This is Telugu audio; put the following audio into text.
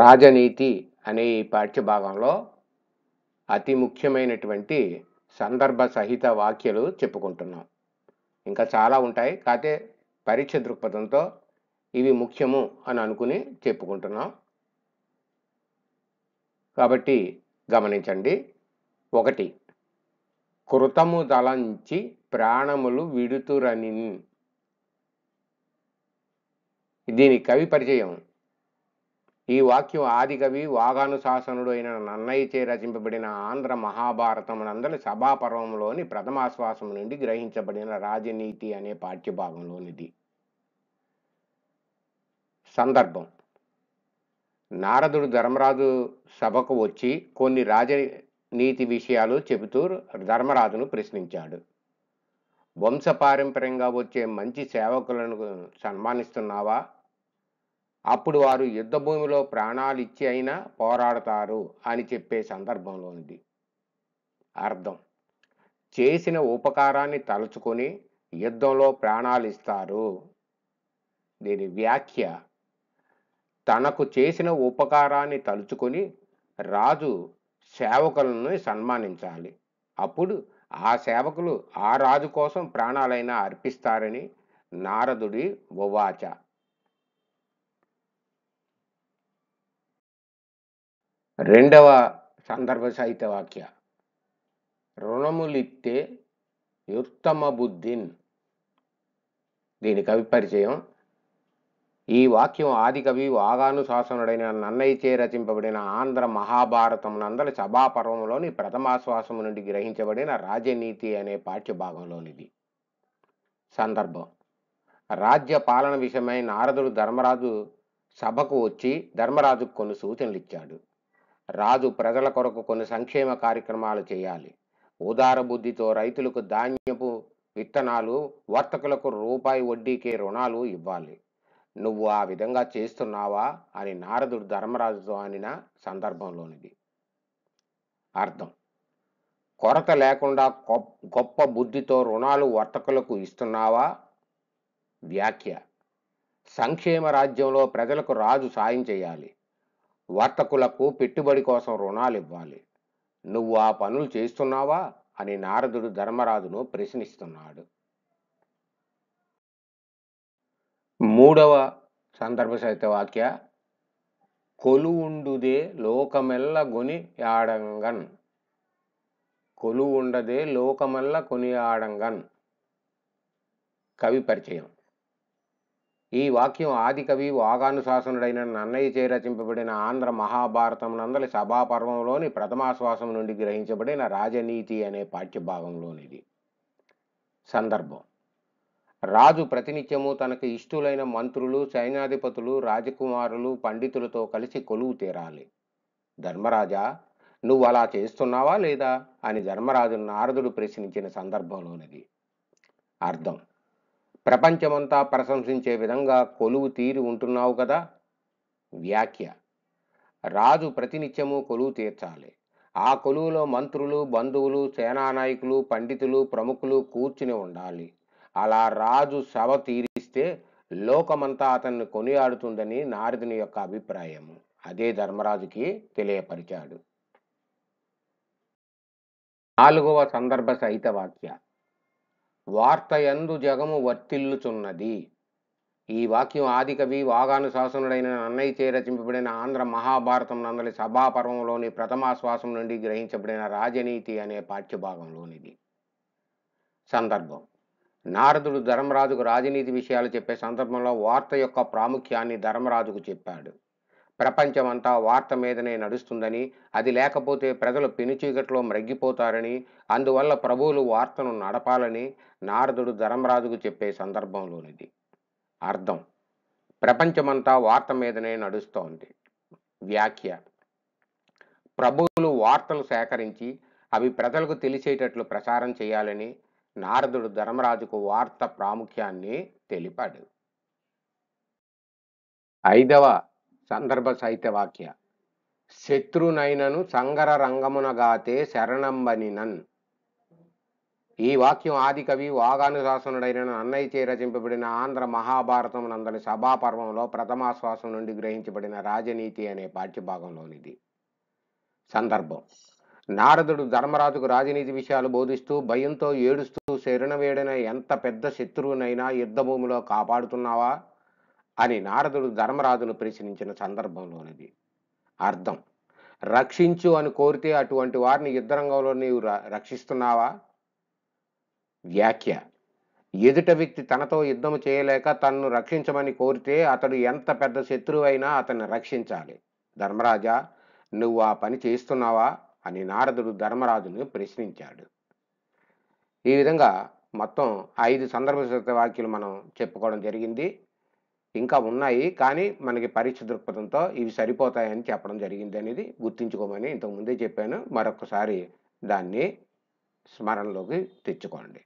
రాజనీతి అనే ఈ పాఠ్యభాగంలో అతి ముఖ్యమైనటువంటి సందర్భ సహిత వాక్యలు చెప్పుకుంటున్నాం ఇంకా చాలా ఉంటాయి కాకపోతే పరీక్ష దృక్పథంతో ఇవి ముఖ్యము అని అనుకుని చెప్పుకుంటున్నాం కాబట్టి గమనించండి ఒకటి కృతము దలంచి ప్రాణములు విడుతురని దీని కవి పరిచయం ఈ వాక్యం ఆదికవి వాగానుశాసనుడు అయిన చే రచింపబడిన ఆంధ్ర మహాభారతమునందరి సభాపర్వంలోని ప్రథమాశ్వాసం నుండి గ్రహించబడిన రాజనీతి అనే పాఠ్యభాగంలోనిది సందర్భం నారదుడు ధర్మరాజు సభకు వచ్చి కొన్ని రాజనీతి విషయాలు చెబుతూ ధర్మరాజును ప్రశ్నించాడు వంశపారంపర్యంగా వచ్చే మంచి సేవకులను సన్మానిస్తున్నావా అప్పుడు వారు యుద్ధ భూమిలో ప్రాణాలు ఇచ్చి అయినా పోరాడతారు అని చెప్పే సందర్భంలోనిది అర్థం చేసిన ఉపకారాన్ని తలుచుకొని యుద్ధంలో ప్రాణాలు ఇస్తారు దీని వ్యాఖ్య తనకు చేసిన ఉపకారాన్ని తలుచుకొని రాజు సేవకులను సన్మానించాలి అప్పుడు ఆ సేవకులు ఆ రాజు కోసం ప్రాణాలైనా అర్పిస్తారని నారదుడి ఉవాచ రెండవ సందర్భ సాహిత్య వాక్య రుణములిత్తే యుత్తమ బుద్ధిన్ దీని కవి పరిచయం ఈ వాక్యం ఆది కవి వాగాను శాసనుడైన నన్నయ్యచే రచింపబడిన ఆంధ్ర మహాభారతం నందల సభాపర్వంలోని ప్రథమాశ్వాసము నుండి గ్రహించబడిన రాజనీతి అనే పాఠ్యభాగంలోనిది సందర్భం రాజ్య పాలన విషయమై నారదుడు ధర్మరాజు సభకు వచ్చి ధర్మరాజుకు కొన్ని సూచనలు ఇచ్చాడు రాజు ప్రజల కొరకు కొన్ని సంక్షేమ కార్యక్రమాలు చేయాలి ఉదార బుద్ధితో రైతులకు ధాన్యపు విత్తనాలు వర్తకులకు రూపాయి వడ్డీకే రుణాలు ఇవ్వాలి నువ్వు ఆ విధంగా చేస్తున్నావా అని నారదుడు ధర్మరాజుతో అనిన సందర్భంలోనిది అర్థం కొరత లేకుండా గొప్ప బుద్ధితో రుణాలు వర్తకులకు ఇస్తున్నావా వ్యాఖ్య సంక్షేమ రాజ్యంలో ప్రజలకు రాజు సాయం చేయాలి వర్తకులకు పెట్టుబడి కోసం రుణాలు ఇవ్వాలి నువ్వు ఆ పనులు చేస్తున్నావా అని నారదుడు ధర్మరాజును ప్రశ్నిస్తున్నాడు మూడవ సందర్భ వాక్య కొలువుండుదే లోకమెల్ల గొని ఆడంగన్ కొలువుండదే లోకమెల్ల కొని ఆడంగన్ కవి పరిచయం ఈ వాక్యం ఆదికవి వాగానుశాసనుడైన నన్నయ్య చే రచింపబడిన ఆంధ్ర నందలి సభాపర్వంలోని ప్రథమాశ్వాసం నుండి గ్రహించబడిన రాజనీతి అనే పాఠ్యభాగంలోనిది సందర్భం రాజు ప్రతినిత్యము తనకు ఇష్టులైన మంత్రులు సైన్యాధిపతులు రాజకుమారులు పండితులతో కలిసి కొలువు తీరాలి ధర్మరాజా నువ్వు అలా చేస్తున్నావా లేదా అని ధర్మరాజు నారదుడు ప్రశ్నించిన సందర్భంలోనిది అర్థం ప్రపంచమంతా ప్రశంసించే విధంగా కొలువు తీరి ఉంటున్నావు కదా వ్యాఖ్య రాజు ప్రతినిత్యము కొలువు తీర్చాలి ఆ కొలువులో మంత్రులు బంధువులు సేనానాయకులు పండితులు ప్రముఖులు కూర్చుని ఉండాలి అలా రాజు సభ తీరిస్తే లోకమంతా అతన్ని కొనియాడుతుందని నారదుని యొక్క అభిప్రాయము అదే ధర్మరాజుకి తెలియపరిచాడు నాలుగవ సందర్భ సహిత వాక్య వార్తయందు జగము వర్తిల్లుచున్నది ఈ వాక్యం ఆదికవి వాగాను శాసనుడైన చే రచింపబడిన ఆంధ్ర మహాభారతం నందలి సభాపర్వంలోని ప్రథమాశ్వాసం నుండి గ్రహించబడిన రాజనీతి అనే పాఠ్యభాగంలోనిది సందర్భం నారదుడు ధర్మరాజుకు రాజనీతి విషయాలు చెప్పే సందర్భంలో వార్త యొక్క ప్రాముఖ్యాన్ని ధర్మరాజుకు చెప్పాడు ప్రపంచమంతా వార్త మీదనే నడుస్తుందని అది లేకపోతే ప్రజలు పెనుచీకట్లో మ్రగ్గిపోతారని అందువల్ల ప్రభువులు వార్తను నడపాలని నారదుడు ధర్మరాజుకు చెప్పే సందర్భంలోనిది అర్థం ప్రపంచమంతా వార్త మీదనే నడుస్తోంది వ్యాఖ్య ప్రభువులు వార్తలు సేకరించి అవి ప్రజలకు తెలిసేటట్లు ప్రసారం చేయాలని నారదుడు ధర్మరాజుకు వార్త ప్రాముఖ్యాన్ని తెలిపాడు ఐదవ సందర్భ సాహిత్య వాక్య శత్రునైనను సంగర రంగమునగాతే నన్ ఈ వాక్యం ఆదికవి వాగానుశాసనుడైన అన్నయ్య చే రచింపబడిన ఆంధ్ర మహాభారతం నందని సభాపర్వంలో ప్రథమాశ్వాసం నుండి గ్రహించబడిన రాజనీతి అనే పాఠ్యభాగంలోనిది సందర్భం నారదుడు ధర్మరాజుకు రాజనీతి విషయాలు బోధిస్తూ భయంతో ఏడుస్తూ శరణవేడన ఎంత పెద్ద శత్రువునైనా యుద్ధభూమిలో కాపాడుతున్నావా అని నారదుడు ధర్మరాజును ప్రశ్నించిన సందర్భంలోనిది అర్థం రక్షించు అని కోరితే అటువంటి వారిని యుద్ధరంగంలో నీవు రక్షిస్తున్నావా వ్యాఖ్య ఎదుట వ్యక్తి తనతో యుద్ధం చేయలేక తన్ను రక్షించమని కోరితే అతడు ఎంత పెద్ద శత్రువు అయినా అతన్ని రక్షించాలి ధర్మరాజా నువ్వు ఆ పని చేస్తున్నావా అని నారదుడు ధర్మరాజును ప్రశ్నించాడు ఈ విధంగా మొత్తం ఐదు సందర్భ వాక్యలు మనం చెప్పుకోవడం జరిగింది ఇంకా ఉన్నాయి కానీ మనకి పరీక్ష దృక్పథంతో ఇవి సరిపోతాయని చెప్పడం జరిగింది అనేది గుర్తుంచుకోమని ఇంతకుముందే చెప్పాను మరొకసారి దాన్ని స్మరణలోకి తెచ్చుకోండి